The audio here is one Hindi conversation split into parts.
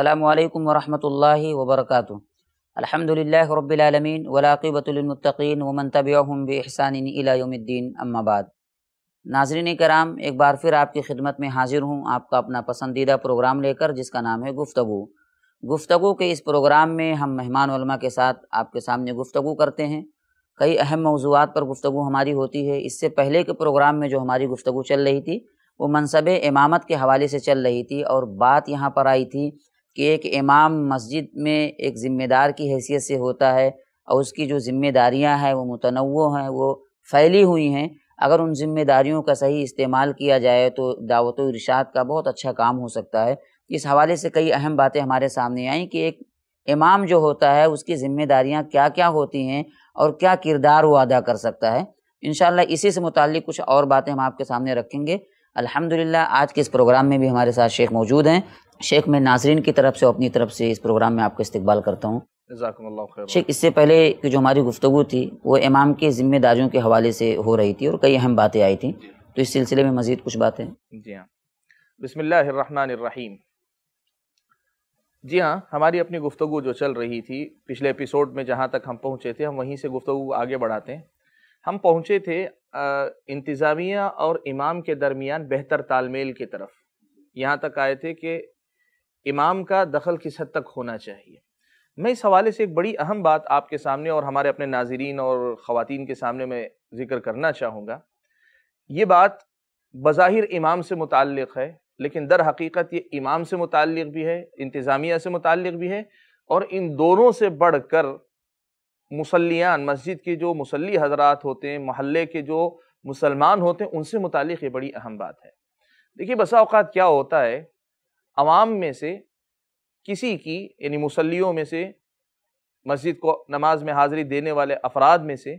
अल्लाम वरहमल वबरक अलहमदिल्ला रबालमीन वलाक़बतमतकीन वमन तबियाम बहसानदीन अम्माबाद नाजरीन कराम एक बार फिर आपकी खिदमत में हाजिर हूँ आपका अपना पसंदीदा प्रोग्राम लेकर जिसका नाम है गुफ्तगु गुफ्तगु के इस प्रोग्राम में हम मेहमान के साथ आपके सामने गुफ्तगु करते हैं कई अहम मौजूद पर गुफ्तु हमारी होती है इससे पहले के प्रोग्राम में जो हमारी गुफ्तु चल रही थी वो मनसब इमामत के हवाले से चल रही थी और बात यहाँ पर आई थी कि एक इमाम मस्जिद में एक ज़िम्मेदार की हैसियत से होता है और उसकी जो ज़िम्मेदारियाँ हैं वो मुतनवع हैं वो फैली हुई हैं अगर उन जिम्मेदारियों का सही इस्तेमाल किया जाए तो दावत इरशाद का बहुत अच्छा काम हो सकता है इस हवाले से कई अहम बातें हमारे सामने आई कि एक इमाम जो होता है उसकी ज़िम्मेदारियाँ क्या क्या होती हैं और क्या किरदार वो अदा कर सकता है इन इसी से मुतल कुछ और बातें हम आपके सामने रखेंगे अल्हम्दुलिल्लाह आज के इस प्रोग्राम में भी हमारे साथ शेख मौजूद हैं शेख मैं नाजरीन की तरफ से अपनी तरफ से इस प्रोग्राम में आपका इस्तकबाल करता हूँ शेख इससे पहले की जो हमारी गुफ्तु थी वो इमाम की जिम्मेदारियों के हवाले से हो रही थी और कई अहम बातें आई थी तो इस सिलसिले में मज़ीद कुछ बातें जी हाँ जी हाँ हमारी अपनी गुफ्तु जो चल रही थी पिछले एपिसोड में जहाँ तक हम पहुँचे थे हम वहीं से गुफ्तु आगे बढ़ाते हैं हम पहुँचे थे इंतज़ामिया और इमाम के दरमियान बेहतर तालमेल की तरफ यहाँ तक आए थे कि इमाम का दखल किस हद तक होना चाहिए मैं इस हवाले से एक बड़ी अहम बात आपके सामने और हमारे अपने नाजरीन और ख़वान के सामने मैं ज़िक्र करना चाहूँगा ये बात बज़ाहिर इमाम से मुतल है लेकिन दर हकीकत ये इमाम से मुतल भी है इंतज़ामिया से मुतल भी है और इन दोनों से बढ़ कर मुसलियान मस्जिद के जो मुसली हजरात होते हैं महल्ले के जो मुसलमान होते हैं उनसे मुतल ये बड़ी अहम बात है देखिए बसा अवत क्या होता है अवाम में से किसी की यानी मुसलियों में से मस्जिद को नमाज में हाज़िरी देने वाले अफराद में से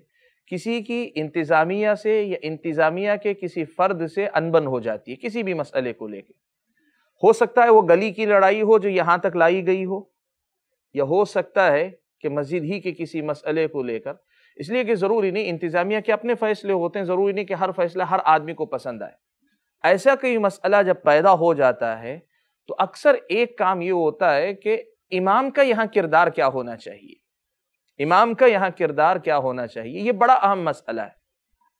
किसी की इंतज़ामिया से या इंतज़ामिया के किसी फ़र्द से अनबन हो जाती है किसी भी मसले को लेके हो सकता है वो गली की लड़ाई हो जो यहाँ तक लाई गई हो या हो सकता है कि मस्जिद ही के किसी मसले को लेकर इसलिए कि ज़रूरी नहीं इंतज़ामिया के अपने फ़ैसले होते हैं ज़रूरी नहीं कि हर फैसला हर आदमी को पसंद आए ऐसा कोई मसला जब पैदा हो जाता है तो अक्सर एक काम ये होता है कि इमाम का यहाँ किरदार क्या होना चाहिए इमाम का यहाँ किरदार क्या होना चाहिए ये बड़ा अहम मसला है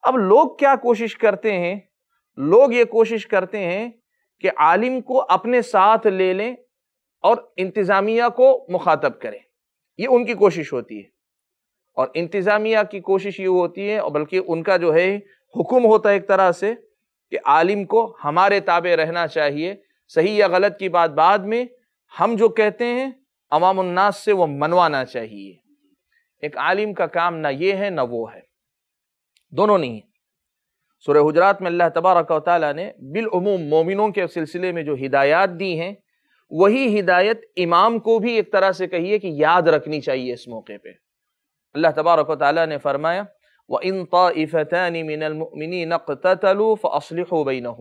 अब लोग क्या कोशिश करते हैं लोग ये कोशिश करते हैं कि आलिम को अपने साथ ले लें और इंतज़ामिया को मुखातब करें ये उनकी कोशिश होती है और इंतज़ामिया की कोशिश ये होती है और बल्कि उनका जो है हुक्म होता है एक तरह से कि आलिम को हमारे ताबे रहना चाहिए सही या गलत की बात बाद में हम जो कहते हैं अवामनास से वो मनवाना चाहिए एक आलिम का काम ना ये है ना वो है दोनों नहीं है सुरह हजरात में अल्लाह तबारक ने बिलूम मोमिनों के सिलसिले में जो हिदायत दी हैं वही हिदायत इमाम को भी एक तरह से कहिए कि याद रखनी चाहिए इस मौके पर अल्लाह तबारक ने फरमाया व इन तफ़तमिनमिन नक़तलू फ़सलिह बैन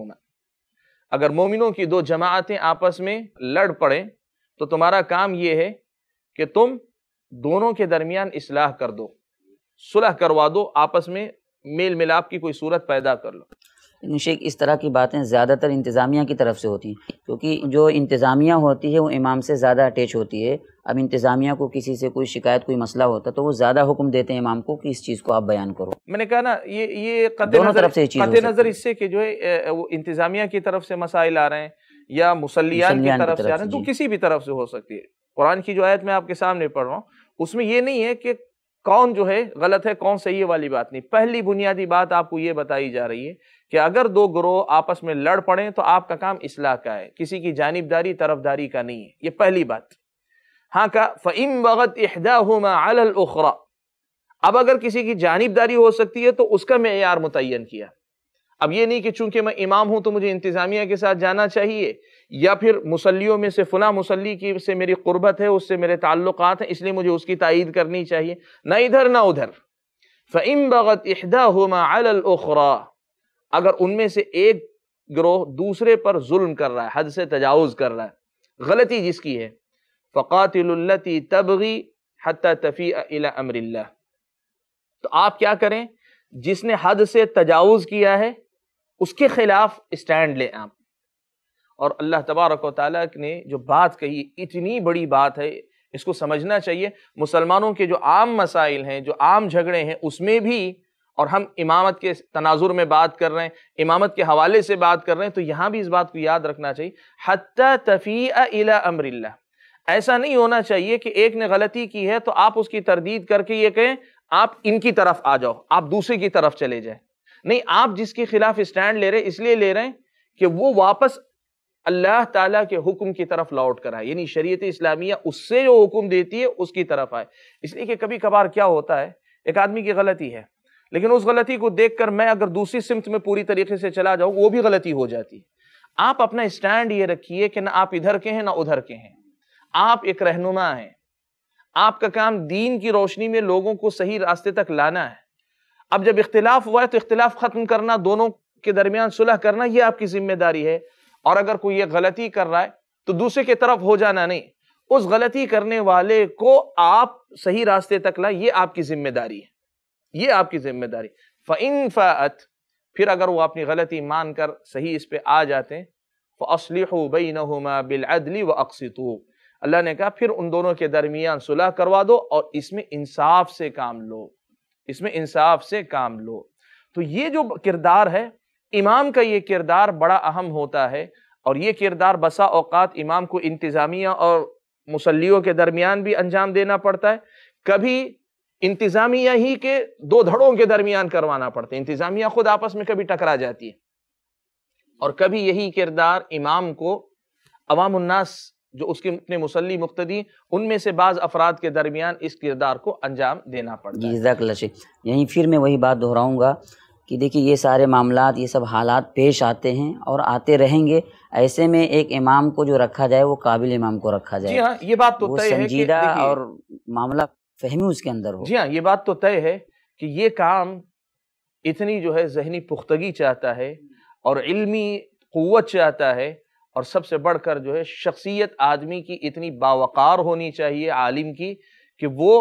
अगर मोमिनों की दो जमातें आपस में लड़ पड़े तो तुम्हारा काम यह है कि तुम दोनों के दरमियान इसलाह कर दो सुलह करवा दो आपस में मेल मिलाप की कोई सूरत पैदा कर लो शेख इस तरह की बातें ज़्यादातर इंतज़ामिया की तरफ से होती हैं क्योंकि जो इंतज़ामिया होती है वो इमाम से ज़्यादा अटैच होती है अब इंतज़ामिया को किसी से कोई शिकायत कोई मसला होता तो वो ज़्यादा हुक्म देते हैं इमाम को कि इस चीज़ को आप बयान करो मैंने कहा ना ये ये दोनों तरफ से कत नज़र इससे कि जो है वो इंतज़ामिया की तरफ से मसाइल आ रहे हैं या मुसलियान की तरफ से आ रहे हैं तो किसी भी तरफ से हो सकती है कुरान की जो आयत मैं आपके सामने पढ़ रहा हूँ उसमें ये नहीं है कि कौन जो है गलत है कौन सही है वाली बात नहीं पहली बुनियादी बात आपको ये बताई जा रही है कि अगर दो ग्रोह आपस में लड़ पड़े तो आपका काम इसलाह का है किसी की जानबदारी तरफदारी का नहीं है ये पहली बात हाँ का फ़म बगत इहदा अहदा अलखरा अब अगर किसी की जानबदारी हो सकती है तो उसका मैार मुतन किया अब ये नहीं कि चूंकि मैं इमाम हूं तो मुझे इंतज़ामिया के साथ जाना चाहिए या फिर मुसलियों में से फ़ला मुसली की से मेरी क़ुरबत है उससे मेरे ताल्लुक़ हैं इसलिए मुझे उसकी तइद करनी चाहिए ना इधर ना उधर फ़म बगत अहदा अलखरा अगर उनमें से एक ग्रोह दूसरे पर जुल्म कर रहा है हद से तजावज़ कर रहा है गलती जिसकी है फ़ातिल्लती तबगी हती तफ़ी अमरिल्ला तो आप क्या करें जिसने हद से तजावज़ किया है उसके ख़िलाफ़ स्टैंड लें आप और अल्लाह तबारक ताली ने जो बात कही इतनी बड़ी बात है इसको समझना चाहिए मुसलमानों के जो आम मसाइल हैं जो आम झगड़े हैं उसमें भी और हम इमामत के तनाजुर में बात कर रहे हैं इमामत के हवाले से बात कर रहे हैं तो यहाँ भी इस बात को याद रखना चाहिए हती तफ़ी अमरिल्ला ऐसा नहीं होना चाहिए कि एक ने गलती की है तो आप उसकी तरदीद करके ये कहें आप इनकी तरफ आ जाओ आप दूसरे की तरफ चले जाए नहीं आप जिसके खिलाफ स्टैंड ले रहे इसलिए ले रहे हैं कि वो वापस अल्लाह ताला के हुक्म की तरफ लौट कर आए यानी शरीयत इस्लामिया उससे जो हुक्म देती है उसकी तरफ आए इसलिए कि कभी कभार क्या होता है एक आदमी की गलती है लेकिन उस गलती को कर मैं अगर दूसरी सिमत में पूरी तरीके से चला जाऊँ वो भी गलती हो जाती है आप अपना स्टैंड ये रखिए कि ना आप इधर के हैं ना उधर के हैं आप एक रहनुमा हैं आपका काम दीन की रोशनी में लोगों को सही रास्ते तक लाना है अब जब इख्तिलाफ हुआ है तो इख्तिलाफ ख़त्म करना दोनों के दरमियान सुलह करना यह आपकी जिम्मेदारी है और अगर कोई ये गलती कर रहा है तो दूसरे की तरफ हो जाना नहीं उस गलती करने वाले को आप सही रास्ते तक लाए ये आपकी जिम्मेदारी है ये आपकी जिम्मेदारी फ़िन फ़त फिर अगर वो अपनी गलती मानकर सही इस पर आ जाते हैं फ़सलिह बिल अदली व अक्सतू अल्लाह ने कहा फिर उन दोनों के दरमियान सुलह करवा दो और इसमें इंसाफ से काम लो इसमें इंसाफ से काम लो तो ये जो किरदार है इमाम का ये किरदार बड़ा अहम होता है और ये किरदार बसा अवकात इमाम को इंतज़ामिया और मुसलियों के दरमियान भी अंजाम देना पड़ता है कभी इंतज़ामिया ही के दो धड़ों के दरमियान करवाना पड़ता है इंतज़ामिया खुद आपस में कभी टकरा जाती है और कभी यही किरदार इमाम को अवामनास जो उसके अपने मुसली मुख्तदी उनमें से बाज़ अफराद के दरमियान इस किरदार को अंजाम देना पड़ता है यहीं फिर मैं वही बात दोहराऊँगा कि देखिए ये सारे मामला ये सब हालात पेश आते हैं और आते रहेंगे ऐसे में एक इमाम को जो रखा जाए वो काबिल इमाम को रखा जाए जी हाँ ये बात तो तय है और मामला फहमी उसके अंदर हो जी हाँ ये बात तो तय है कि ये काम इतनी जो है जहनी पुख्तगी चाहता है और इलमी क़वत चाहता है और सबसे बढ़कर जो है शख्सियत आदमी की इतनी बावकार होनी चाहिए आलिम की कि वो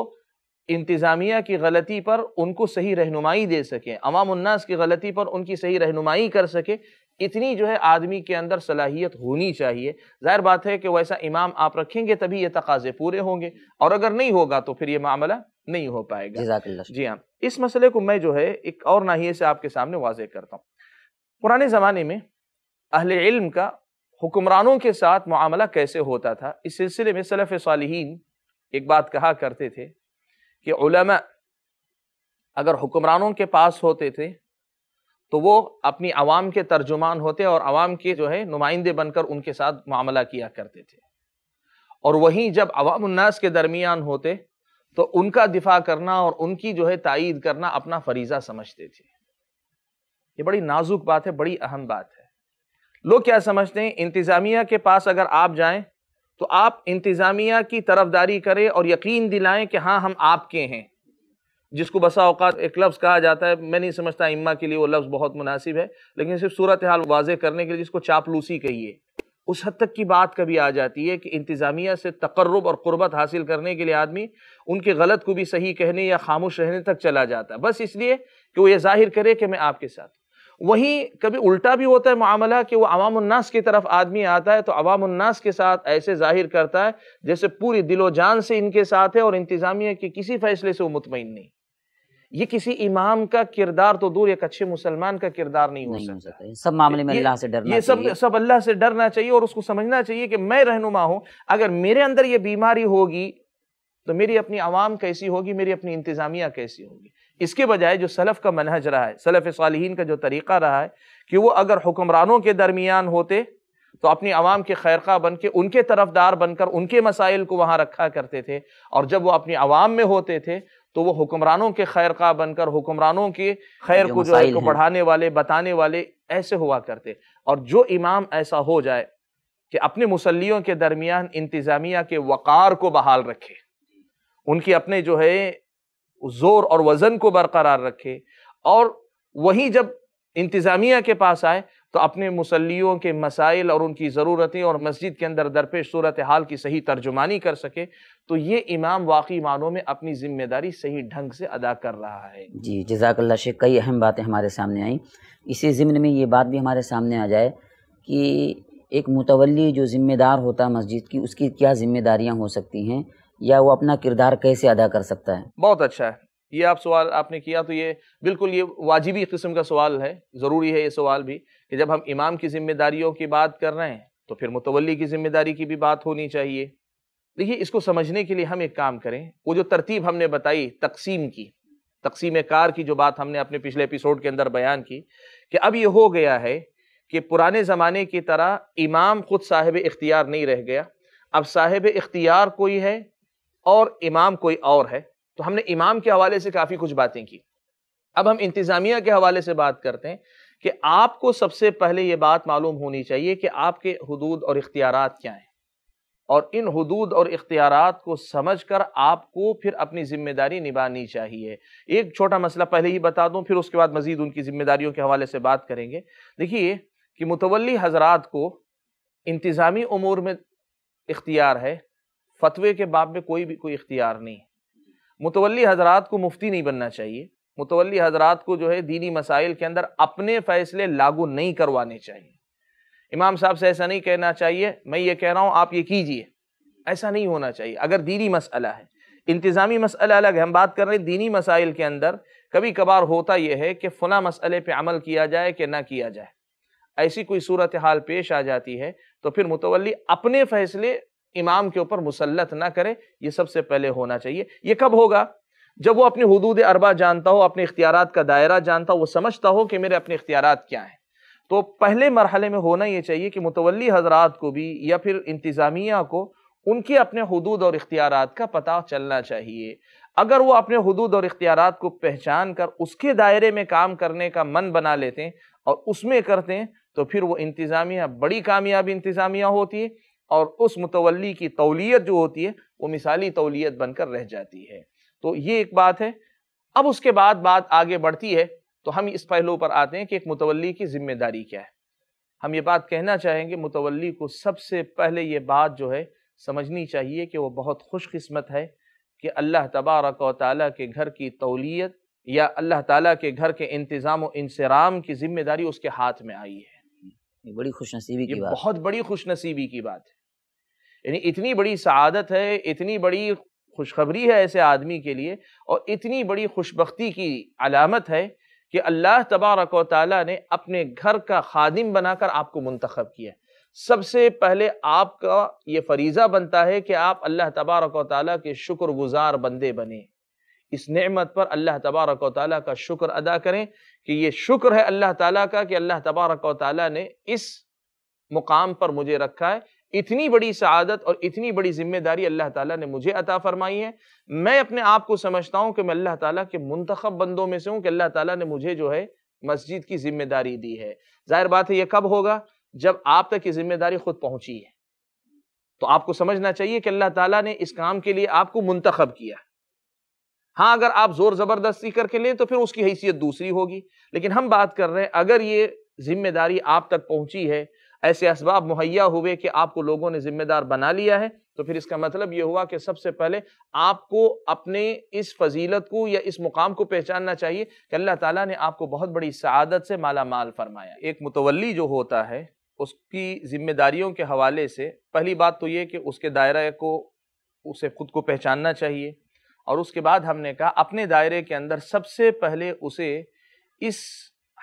इंतज़ामिया की गलती पर उनको सही रहनुमाई दे सकें अवामन्नास की गलती पर उनकी सही रहनुमाई कर सके इतनी जो है आदमी के अंदर सलाहियत होनी चाहिए ज़ाहिर बात है कि वैसा इमाम आप रखेंगे तभी ये तकाजे पूरे होंगे और अगर नहीं होगा तो फिर ये मामला नहीं हो पाएगा जी हाँ इस मसले को मैं जो है एक और नाहिए से आपके सामने वाज करता हूँ पुराने ज़माने में अहल इल्म का हुक्मरानों के साथ मामला कैसे होता था इस सिलसिले में सलफ़ साल एक बात कहा करते थे कि उलमा अगर हुक्मरानों के पास होते थे तो वो अपनी आवाम के तर्जुमान होते और आवाम के जो है नुमाइंदे बनकर उनके साथ मामला किया करते थे और वहीं जब अवामन्नास के दरमियान होते तो उनका दिफा करना और उनकी जो है तायद करना अपना फरीज़ा समझते थे ये बड़ी नाजुक बात है बड़ी अहम बात है लोग क्या समझते हैं इंतज़ामिया के पास अगर आप जाएं तो आप इंतज़ामिया की तरफदारी करें और यकीन दिलाएं कि हाँ हम आपके हैं जिसको बसा अवकात एक लफ्ज़ कहा जाता है मैं नहीं समझता इम्मा के लिए वो लफ्ज़ बहुत मुनासिब है लेकिन सिर्फ सूरत हाल वाज करने के लिए जिसको चापलूसी कहिए उस हद तक की बात कभी आ जाती है कि इंतज़ामिया से तकर्रब और क़ुरबत हासिल करने के लिए आदमी उनके गलत को भी सही कहने या खामोश रहने तक चला जाता है बस इसलिए कि वो ये जाहिर करे कि मैं आपके साथ वहीं कभी उल्टा भी होता है मामला कि वो उन्नास की तरफ आदमी आता है तो अवामन्नास के साथ ऐसे जाहिर करता है जैसे पूरी दिलो जान से इनके साथ है और इंतज़ामिया के किसी फैसले से वो मुतमिन नहीं ये किसी इमाम का किरदार तो दूर एक अच्छे मुसलमान का किरदार नहीं, नहीं हो सकता सब मामले में अल्लाह से डरना ये सब सब अल्लाह से डरना चाहिए और उसको समझना चाहिए कि मैं रहनुमा हूँ अगर मेरे अंदर ये बीमारी होगी तो मेरी अपनी आवाम कैसी होगी मेरी अपनी इंतज़ामिया कैसी होगी इसके बजाय जो सलफ़ का मनहज रहा है सलफ़ सालहीन का जो तरीक़ा रहा है कि वो अगर हुक्मरानों के दरमियान होते तो अपनी आवाम के खैरखा बन के उनके तरफदार बनकर उनके मसाइल को वहाँ रखा करते थे और जब वो अपनी आवाम में होते थे तो वो हुक्मरानों के खैरखा बनकर हुक्मरानों के खैर को जो है को बढ़ाने वाले बताने वाले ऐसे हुआ करते और जो इमाम ऐसा हो जाए कि अपने मुसलियों के दरमियान इंतज़ामिया के वक़ार को बहाल रखे उनकी अपने जो है ज़ोर और वज़न को बरकरार रखे और वहीं जब इंतज़ामिया के पास आए तो अपने मुसलियों के मसाइल और उनकी ज़रूरतें और मस्जिद के अंदर दरपेश सूरत हाल की सही तर्जुमानी कर सके तो ये इमाम वाकई मानों में अपनी ज़िम्मेदारी सही ढंग से अदा कर रहा है जी जजाकल्ला शेख कई अहम बातें हमारे सामने आई इसी ज़िम्न में ये बात भी हमारे सामने आ जाए कि एक मुतवली जो ज़िम्मेदार होता मस्जिद की उसकी क्या ज़िम्मेदारियाँ हो सकती हैं या वो अपना किरदार कैसे अदा कर सकता है बहुत अच्छा है ये आप सवाल आपने किया तो ये बिल्कुल ये वाजिबी किस्म का सवाल है ज़रूरी है ये सवाल भी कि जब हम इमाम की जिम्मेदारियों की बात कर रहे हैं तो फिर मुतवली की जिम्मेदारी की भी बात होनी चाहिए देखिए इसको समझने के लिए हम एक काम करें वो जो तरतीब हमने बताई तकसीम की तकसीम कार की जो बात हमने अपने पिछले एपिसोड के अंदर बयान की कि अब ये हो गया है कि पुराने ज़माने की तरह इमाम खुद साहिब इख्तियार नहीं रह गया अब साहिब इख्तियार कोई है और इमाम कोई और है तो हमने इमाम के हवाले से काफ़ी कुछ बातें की अब हम इंतज़ामिया के हवाले से बात करते हैं कि आपको सबसे पहले ये बात मालूम होनी चाहिए कि आपके हदूद और इख्तियार क्या हैं और इन हदूद और इख्तियार को समझ कर आपको फिर अपनी ज़िम्मेदारी निभानी चाहिए एक छोटा मसला पहले ही बता दूँ फिर उसके बाद मज़ीद उनकी ज़िम्मेदारियों के हवाले से बात करेंगे देखिए कि मुतवली हजरात को इंतज़ामी अमूर में इख्तियार है फतवे के बाब में कोई भी कोई इख्तियार नहीं है मुतवली हजरात को मुफ्ती नहीं बनना चाहिए मुतवली हजरात को जो है दीनी मसाइल के अंदर अपने फ़ैसले लागू नहीं करवाने चाहिए इमाम साहब से ऐसा नहीं कहना चाहिए मैं ये कह रहा हूँ आप ये कीजिए ऐसा नहीं होना चाहिए अगर दीनी मसला है इंतज़ामी मसला अलग है हम बात कर रहे हैं दीनी मसाइल के अंदर कभी कभार होता यह है कि फ़ला मसले पर अमल किया जाए कि ना किया जाए ऐसी कोई सूरत हाल पेश आ जाती है तो फिर मुतवली अपने फ़ैसले इमाम के ऊपर मुसलत ना करे ये सबसे पहले होना चाहिए ये कब होगा जब वो अपनी हदूद अरबा जानता हो अपने इख्तियार का दायरा जानता हो वो समझता हो कि मेरे अपने इख्तियार क्या हैं तो पहले मरहले में होना ये चाहिए कि मुतवली हजरात को भी या फिर इंतज़ामिया को उनके अपने हदूद और इख्तियार का पता चलना चाहिए अगर वो अपने हदूद और इख्तियार को पहचान कर उसके दायरे में काम करने का मन बना लेते हैं और उसमें करते हैं तो फिर वो इंतज़ामिया बड़ी कामयाबी इंतज़ामिया होती है और उस मुतवली की तौलीत जो होती है वो मिसाली तौलीत बनकर रह जाती है तो ये एक बात है अब उसके बाद बात आगे बढ़ती है तो हम इस पहलू पर आते हैं कि एक मुतवली की जिम्मेदारी क्या है हम ये बात कहना चाहेंगे मुतवली को सबसे पहले ये बात जो है समझनी चाहिए कि वो बहुत खुशकस्मत है कि अल्लाह तबारक ताली के घर की तौलीत या अल्लाह ताला के घर के इंतज़ाम इंसराम की जिम्मेदारी उसके हाथ में आई है ये बड़ी खुशनसीबी की बात बहुत बड़ी खुशनसीबी की बात है यानी इतनी बड़ी सआदत है इतनी बड़ी खुशखबरी है ऐसे आदमी के लिए और इतनी बड़ी खुशबी की अलामत है कि अल्लाह तबारक ने अपने घर का खादिम बनाकर आपको मंतखब किया सबसे पहले आपका ये फरीज़ा बनता है कि आप अल्लाह तबारक ताली के शुक्रगुजार बंदे बने इस नेमत पर अल्लाह तबारक ताली का शुक्र अदा करें कि ये शुक्र है अल्लाह ताली का कि अल्लाह तबारक ताली ने इस मुकाम पर मुझे रखा है इतनी बड़ी शहादत और इतनी बड़ी जिम्मेदारी अल्लाह ताला ने मुझे अता फरमाई है मैं अपने आप को समझता हूँ कि मैं अल्लाह ताला के मुंतखब बंदों में से हूँ कि अल्लाह ताला ने मुझे जो है मस्जिद की जिम्मेदारी दी है जाहिर बात है यह कब होगा जब आप तक ये जिम्मेदारी खुद पहुँची है तो आपको समझना चाहिए कि अल्लाह ताला ने इस काम के लिए आपको मुंतखब किया हाँ अगर आप ज़ोर ज़बरदस्ती करके लें तो फिर उसकी हैसियत दूसरी होगी लेकिन हम बात कर रहे हैं अगर ये जिम्मेदारी आप तक पहुंची है ऐसे इसबाब मुहैया हुए कि आपको लोगों ने ज़िम्मेदार बना लिया है तो फिर इसका मतलब ये हुआ कि सबसे पहले आपको अपने इस फजीलत को या इस मुकाम को पहचानना चाहिए कि अल्लाह ताला ने आपको बहुत बड़ी सआदत से माला माल फरमाया एक मुतवली जो होता है उसकी ज़िम्मेदारियों के हवाले से पहली बात तो ये कि उसके दायरे को उसे खुद को पहचानना चाहिए और उसके बाद हमने कहा अपने दायरे के अंदर सबसे पहले उसे इस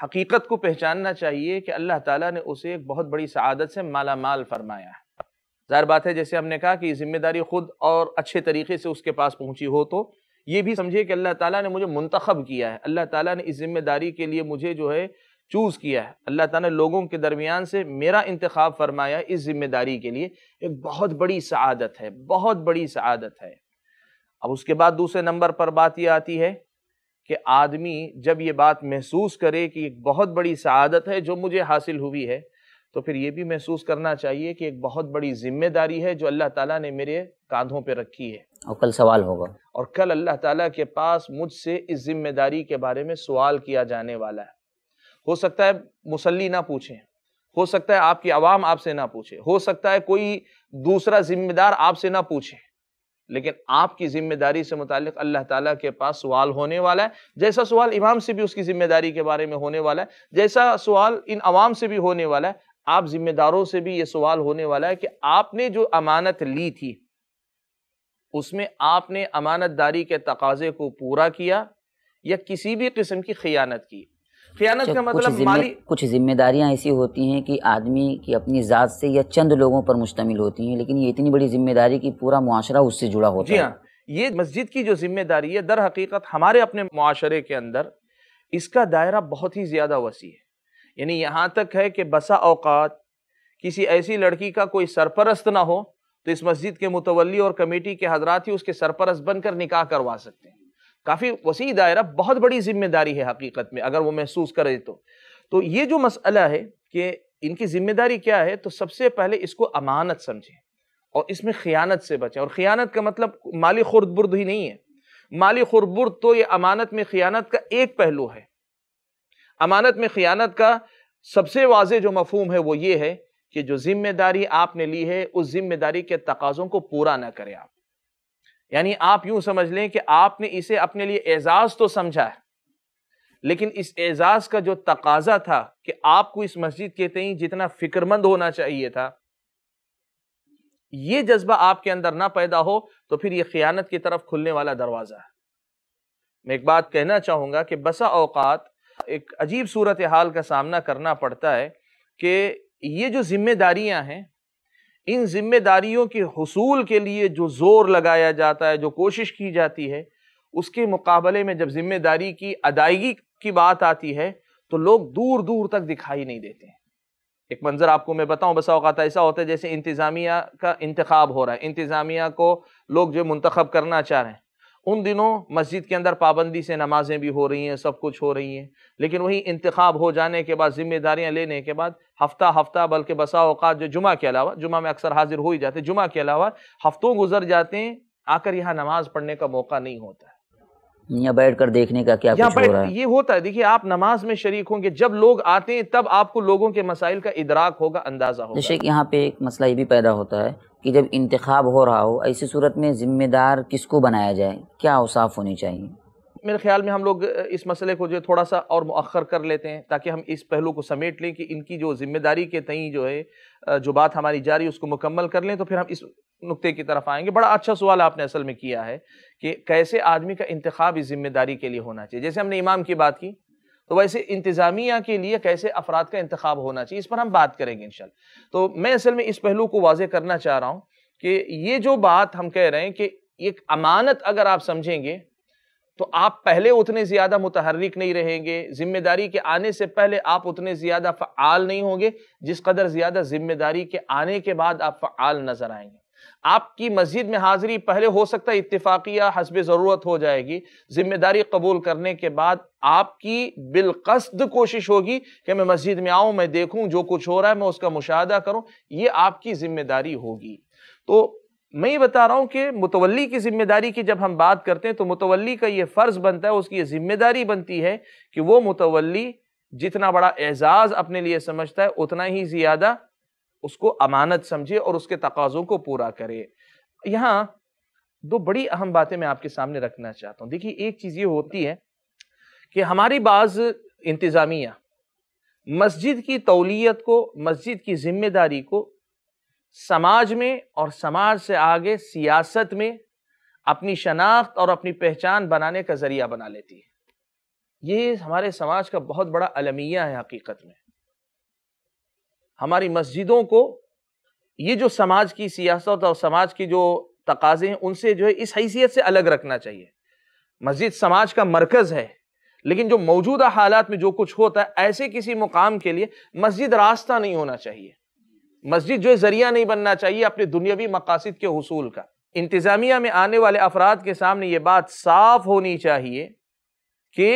हकीकत को पहचानना चाहिए कि अल्लाह ताला ने उसे एक बहुत बड़ी सआदत से माला माल फरमाया है ज़ाहिर बात है जैसे हमने कहा कि ज़िम्मेदारी ख़ुद और अच्छे तरीके से उसके पास पहुँची हो तो ये भी समझिए कि अल्लाह ताला ने मुझे मंतखब किया है अल्लाह ताला ने इस ज़िम्मेदारी के लिए मुझे जो है चूज़ किया है अल्लाह ताला ने लोगों के दरमियान से मेरा इंतखब फरमाया इस ज़िम्मेदारी के लिए एक बहुत बड़ी सआदत है बहुत बड़ी सआदत है अब उसके बाद दूसरे नंबर पर बात यह आती है कि आदमी जब ये बात महसूस करे कि एक बहुत बड़ी सआदत है जो मुझे हासिल हुई है तो फिर ये भी महसूस करना चाहिए कि एक बहुत बड़ी जिम्मेदारी है जो अल्लाह ताला ने मेरे कांधों पर रखी है और कल सवाल होगा और कल अल्लाह ताला के पास मुझसे इस जिम्मेदारी के बारे में सवाल किया जाने वाला है हो सकता है मुसल्ली ना पूछें हो सकता है आपकी आवाम आपसे ना पूछे हो सकता है कोई दूसरा जिम्मेदार आपसे ना पूछे लेकिन आपकी जिम्मेदारी से मुतालिक अल्लाह ताला के पास सवाल होने वाला है जैसा सवाल इमाम से भी उसकी जिम्मेदारी के बारे में होने वाला है जैसा सवाल इन आवाम से भी होने वाला है आप जिम्मेदारों से भी ये सवाल होने वाला है कि आपने जो अमानत ली थी उसमें आपने अमानतदारी के तकाजे को पूरा किया या किसी भी किस्म की खयानत की खयानत का मतलब कुछ माली कुछ जिम्मेदारियां ऐसी होती हैं कि आदमी की अपनी ज़ात से या चंद लोगों पर मुश्तमिल होती हैं लेकिन ये इतनी बड़ी जिम्मेदारी कि पूरा माशरा उससे जुड़ा होता जी है हाँ ये मस्जिद की जो जिम्मेदारी है दर हकीकत हमारे अपने माशरे के अंदर इसका दायरा बहुत ही ज़्यादा वसी है यानी यहाँ तक है कि बसा अवकात किसी ऐसी लड़की का कोई सरपरस्त ना हो तो इस मस्जिद के मुतवली और कमेटी के हजरात ही उसके सरपरस्त बनकर निकाह करवा सकते हैं काफ़ी वसी दायरा बहुत बड़ी जिम्मेदारी है हकीकत में अगर वो महसूस करे तो तो ये जो मसला है कि इनकी जिम्मेदारी क्या है तो सबसे पहले इसको अमानत समझें और इसमें ख़ियानत से बचें और ख़ियानत का मतलब माली खुरदबुर्द ही नहीं है माली खुरबुर्द तो ये अमानत में ख़ियानत का एक पहलू है अमानत में ख़ियानत का सबसे वाज जो मफहम है वो ये है कि जो जिम्मेदारी आपने ली है उस जिम्मेदारी के तकाज़ों को पूरा ना करें आप यानी आप यूं समझ लें कि आपने इसे अपने लिए एजाज तो समझा है लेकिन इस एजाज का जो तकाजा था कि आपको इस मस्जिद के तई जितना फिक्रमंद होना चाहिए था ये जज्बा आपके अंदर ना पैदा हो तो फिर ये खयानत की तरफ खुलने वाला दरवाज़ा है मैं एक बात कहना चाहूंगा कि बसा अवकात एक अजीब सूरत हाल का सामना करना पड़ता है कि ये जो जिम्मेदारियां हैं इन जिम्मेदारियों के हसूल के लिए जो ज़ोर लगाया जाता है जो कोशिश की जाती है उसके मुकाबले में जब जिम्मेदारी की अदायगी की बात आती है तो लोग दूर दूर तक दिखाई नहीं देते हैं एक मंज़र आपको मैं बताऊं बसा अवत ऐसा होता है जैसे इंतज़ामिया का इंतखब हो रहा है इंतज़ामिया को लोग जो मंतखब करना चाह रहे हैं उन दिनों मस्जिद के अंदर पाबंदी से नमाजें भी हो रही हैं सब कुछ हो रही हैं लेकिन वही इंतखब हो जाने के बाद जिम्मेदारियां लेने के बाद हफ्ता हफ्ता बल्कि बसा अवकात जो जुमा के अलावा जुमा में अक्सर हाजिर हो ही जाते जुमा के अलावा हफ्तों गुजर जाते हैं आकर यहाँ नमाज पढ़ने का मौका नहीं होता या बैठ कर देखने का क्या कुछ हो रहा है ये होता है देखिए आप नमाज में शरीक होंगे जब लोग आते हैं तब आपको लोगों के मसाइल का इदराक होगा अंदाजा होगा जैसे यहाँ पे एक मसला ये भी पैदा होता है कि जब इंतखब हो रहा हो ऐसी सूरत में जिम्मेदार किसको बनाया जाए क्या औसाफ होनी चाहिए मेरे ख्याल में हम लोग इस मसले को जो थोड़ा सा और मौखर कर लेते हैं ताकि हम इस पहलू को समेट लें कि इनकी जो जिम्मेदारी के तई जो है जो बात हमारी जारी उसको मुकम्मल कर लें तो फिर हम इस नुक्ते की तरफ आएंगे बड़ा अच्छा सवाल आपने असल में किया है कि कैसे आदमी का इंतखब इस जिम्मेदारी के लिए होना चाहिए जैसे हमने इमाम की बात की तो वैसे इंतज़ामिया के लिए कैसे अफराद का इंतखब होना चाहिए इस पर हम बात करेंगे इन तो मैं असल में इस पहलू को वाजे करना चाह रहा हूँ कि ये जो बात हम कह रहे हैं कि एक अमानत अगर आप समझेंगे तो आप पहले उतने ज़्यादा मुतहरक नहीं रहेंगे ज़िम्मेदारी के आने से पहले आप उतने ज़्यादा फ़ाल नहीं होंगे जिस कदर ज़्यादा ज़िम्मेदारी के आने के बाद आप फ़ाल नज़र आएंगे आपकी मस्जिद में हाजिरी पहले हो सकता है इतफाक़िया हसब ज़रूरत हो जाएगी जिम्मेदारी कबूल करने के बाद आपकी बिलकसद कोशिश होगी कि मैं मस्जिद में आऊँ मैं देखूँ जो कुछ हो रहा है मैं उसका मुशाह करूँ ये आपकी जिम्मेदारी होगी तो मैं ये बता रहा हूँ कि मुतवली की ज़िम्मेदारी की जब हम बात करते हैं तो मुतवली का ये फ़र्ज़ बनता है उसकी ये ज़िम्मेदारी बनती है कि वो मुतवली जितना बड़ा एजाज़ अपने लिए समझता है उतना ही ज़्यादा उसको अमानत समझे और उसके तकाज़ों को पूरा करे यहाँ दो बड़ी अहम बातें मैं आपके सामने रखना चाहता हूँ देखिए एक चीज़ ये होती है कि हमारी बाज़ इंतज़ामिया मस्जिद की तौलीत को मस्जिद की जिम्मेदारी को समाज में और समाज से आगे सियासत में अपनी शनाख्त और अपनी पहचान बनाने का ज़रिया बना लेती है ये हमारे समाज का बहुत बड़ा अलमिया है हकीकत में हमारी मस्जिदों को ये जो समाज की सियासत और समाज की जो तकाजे हैं उनसे जो है इस हैसियत से अलग रखना चाहिए मस्जिद समाज का मरकज़ है लेकिन जो मौजूदा हालात में जो कुछ होता है ऐसे किसी मुकाम के लिए मस्जिद रास्ता नहीं होना चाहिए मस्जिद जो है ज़रिया नहीं बनना चाहिए अपने दुनियावी मकासद के हसूल का इंतज़ामिया में आने वाले अफराद के सामने ये बात साफ होनी चाहिए कि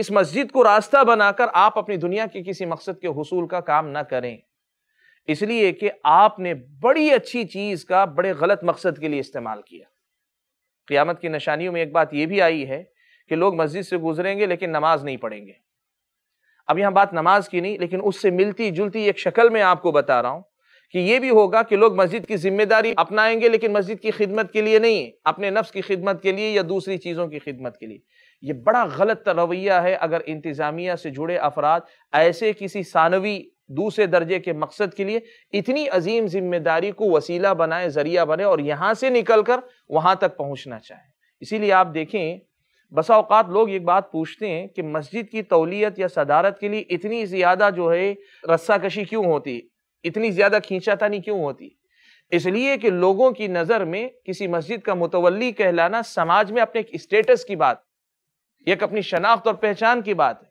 इस मस्जिद को रास्ता बनाकर आप अपनी दुनिया के किसी मकसद के हसूल का काम ना करें इसलिए कि आपने बड़ी अच्छी चीज़ का बड़े गलत मकसद के लिए इस्तेमाल किया क़्यामत की निशानियों में एक बात यह भी आई है कि लोग मस्जिद से गुजरेंगे लेकिन नमाज नहीं पढ़ेंगे अब यहाँ बात नमाज की नहीं लेकिन उससे मिलती जुलती एक शक्ल में आपको बता रहा हूँ कि ये भी होगा कि लोग मस्जिद की जिम्मेदारी अपनाएंगे लेकिन मस्जिद की खिदमत के लिए नहीं अपने नफ्स की खिदमत के लिए या दूसरी चीज़ों की खिदमत के लिए ये बड़ा गलत रवैया है अगर इंतज़ामिया से जुड़े अफराद ऐसे किसी सानवी दूसरे दर्जे के मकसद के लिए इतनी अजीम जिम्मेदारी को वसीला बनाए जरिया बने और यहाँ से निकल कर वहाँ तक पहुँचना चाहें इसीलिए आप देखें बसाओकात लोग एक बात पूछते हैं कि मस्जिद की तौलीत या सदारत के लिए इतनी ज़्यादा जो है रस्सा कशी क्यों होती इतनी ज़्यादा खींचातानी क्यों होती इसलिए कि लोगों की नज़र में किसी मस्जिद का मुतवली कहलाना समाज में अपने एक स्टेटस की बात एक अपनी शनाख्त और पहचान की बात है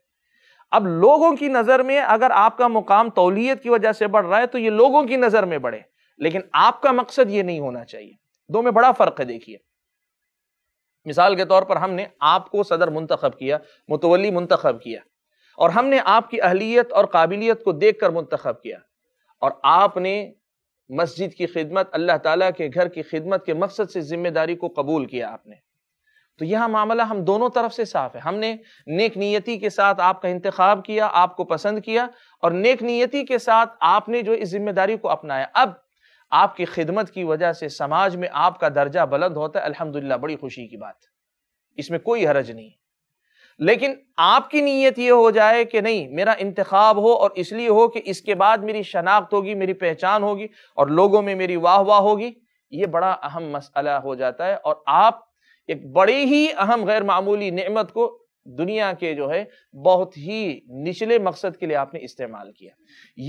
अब लोगों की नज़र में अगर आपका मुकाम तोलीत की वजह से बढ़ रहा है तो ये लोगों की नज़र में बढ़े लेकिन आपका मकसद ये नहीं होना चाहिए दो में बड़ा फ़र्क है देखिए मिसाल के तौर पर हमने आपको सदर मुंतखब किया मुतवली मुंतखब किया और हमने आपकी अहलियत और काबिलियत को देख कर मुंतखब किया और आपने मस्जिद की खिदमत अल्लाह ताला के घर की खिदमत के मकसद से जिम्मेदारी को कबूल किया आपने तो यह मामला हम दोनों तरफ से साफ है हमने नेक नीयति के साथ आपका इंतखब किया आपको पसंद किया और नेक नीयति के साथ आपने जो इस जिम्मेदारी को अपनाया अब आपकी खिदमत की वजह से समाज में आपका दर्जा बुलंद होता है अल्हम्दुलिल्लाह बड़ी खुशी की बात इसमें कोई हरज नहीं लेकिन आपकी नीयत यह हो जाए कि नहीं मेरा इंतखब हो और इसलिए हो कि इसके बाद मेरी शनाख्त होगी मेरी पहचान होगी और लोगों में मेरी वाह वाह होगी ये बड़ा अहम मसला हो जाता है और आप एक बड़ी ही अहम गैर मामूली नमत को दुनिया के जो है बहुत ही निचले मकसद के लिए आपने इस्तेमाल किया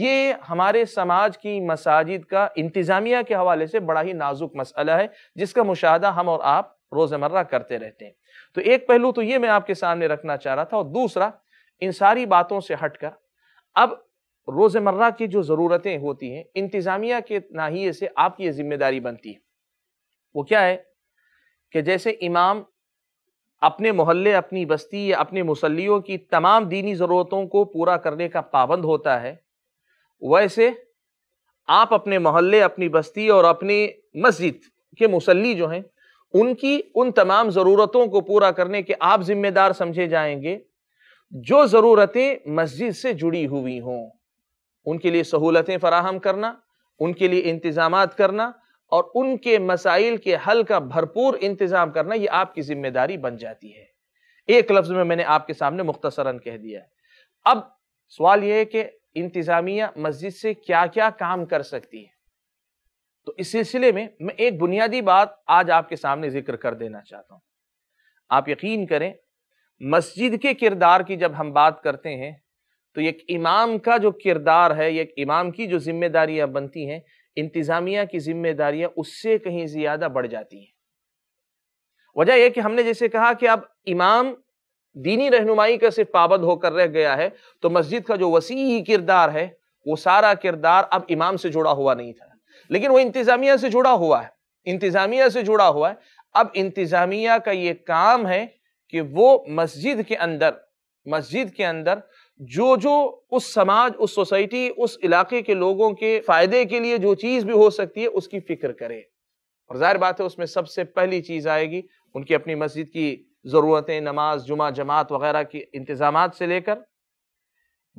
ये हमारे समाज की मसाजिद का इंतज़ामिया के हवाले से बड़ा ही नाजुक मसला है जिसका मुशाह हम और आप रोज़मर्रा करते रहते हैं तो एक पहलू तो ये मैं आपके सामने रखना चाह रहा था और दूसरा इन सारी बातों से हटकर अब रोज़मर्रा की जो ज़रूरतें होती हैं इंतज़ामिया के नाहिए से आपकी ये जिम्मेदारी बनती है वो क्या है कि जैसे इमाम अपने मोहल्ले अपनी बस्ती या अपने मुसलियों की तमाम दीनी ज़रूरतों को पूरा करने का पाबंद होता है वैसे आप अपने मोहल्ले अपनी बस्ती और अपनी मस्जिद के मुसली जो हैं उनकी उन तमाम ज़रूरतों को पूरा करने के आप ज़िम्मेदार समझे जाएंगे जो ज़रूरतें मस्जिद से जुड़ी हुई हों उनके लिए सहूलतें फ़राहम करना उनके लिए इंतज़ाम करना और उनके मसाइल के हल का भरपूर इंतज़ाम करना ये आपकी जिम्मेदारी बन जाती है एक लफ्ज़ में मैंने आपके सामने मुख्तसरन कह दिया है अब सवाल यह है कि इंतज़ामिया मस्जिद से क्या क्या काम कर सकती है तो इस सिलसिले में मैं एक बुनियादी बात आज आपके सामने जिक्र कर देना चाहता हूँ आप यकीन करें मस्जिद के किरदार की जब हम बात करते हैं तो एक इमाम का जो किरदार है एक इमाम की जो जिम्मेदारियां बनती हैं इंतज़ामिया की जिम्मेदारियां उससे कहीं ज़्यादा बढ़ जाती हैं वजह यह कि हमने जैसे कहा कि अब इमाम दीनी रहनुमाई का सिर्फ पाबंद होकर रह गया है तो मस्जिद का जो वसी किरदार है वो सारा किरदार अब इमाम से जुड़ा हुआ नहीं था लेकिन वो इंतज़ामिया से जुड़ा हुआ है इंतज़ामिया से जुड़ा हुआ है अब इंतज़ामिया का ये काम है कि वो मस्जिद के अंदर मस्जिद के अंदर जो जो उस समाज उस सोसाइटी उस इलाके के लोगों के फायदे के लिए जो चीज़ भी हो सकती है उसकी फिक्र करें और ज़ाहिर बात है उसमें सबसे पहली चीज़ आएगी उनकी अपनी मस्जिद की ज़रूरतें नमाज जुमा जमात वगैरह के इंतज़ाम से लेकर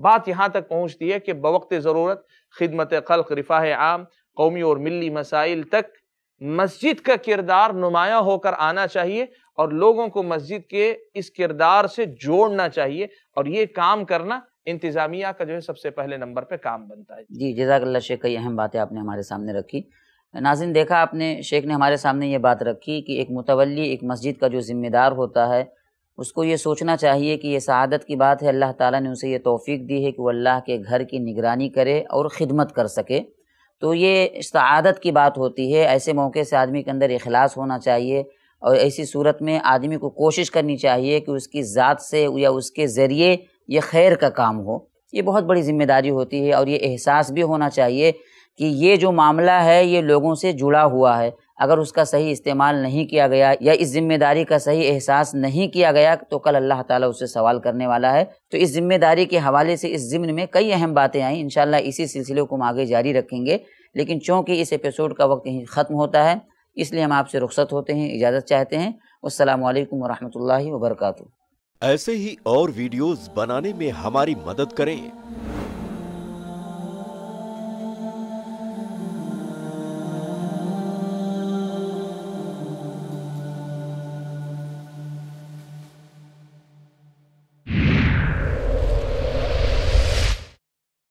बात यहां तक पहुंचती है कि बवक्त ज़रूरत खिदमत खल्क रिफाह आम कौमी और मिली मसाइल तक मस्जिद का किरदार नुमाया होकर आना चाहिए और लोगों को मस्जिद के इस किरदार से जोड़ना चाहिए और ये काम करना इंतज़ामिया का जो है सबसे पहले नंबर पे काम बनता है जी जजाकल्ला शेख कई अहम बातें आपने हमारे सामने रखी नाजिन देखा आपने शेख ने हमारे सामने ये बात रखी कि एक मुतवली एक मस्जिद का जो ज़िम्मेदार होता है उसको ये सोचना चाहिए कि ये शहादत की बात है अल्लाह ताला ने उसे ये तोफ़ी दी है कि वो अल्लाह के घर की निगरानी करे और ख़िदमत कर सके तो ये शहादत की बात होती है ऐसे मौके से आदमी के अंदर अखलास होना चाहिए और ऐसी सूरत में आदमी को कोशिश करनी चाहिए कि उसकी ज़ात से या उसके ज़रिए यह खैर का काम हो ये बहुत बड़ी जिम्मेदारी होती है और ये एहसास भी होना चाहिए कि ये जो मामला है ये लोगों से जुड़ा हुआ है अगर उसका सही इस्तेमाल नहीं किया गया या इस जिम्मेदारी का सही एहसास नहीं किया गया तो कल अल्लाह ताला उससे सवाल करने वाला है तो इस जिम्मेदारी के हवाले से इस ज़िम्न में कई अहम बातें आई इन इसी सिलसिले को हम आगे जारी रखेंगे लेकिन चूँकि इस एपिसोड का वक्त यहीं ख़त्म होता है इसलिए हम आपसे रुख्सत होते हैं इजाज़त चाहते हैं असलम वरहमल वर्का ऐसे ही और वीडियोज़ बनाने में हमारी मदद करें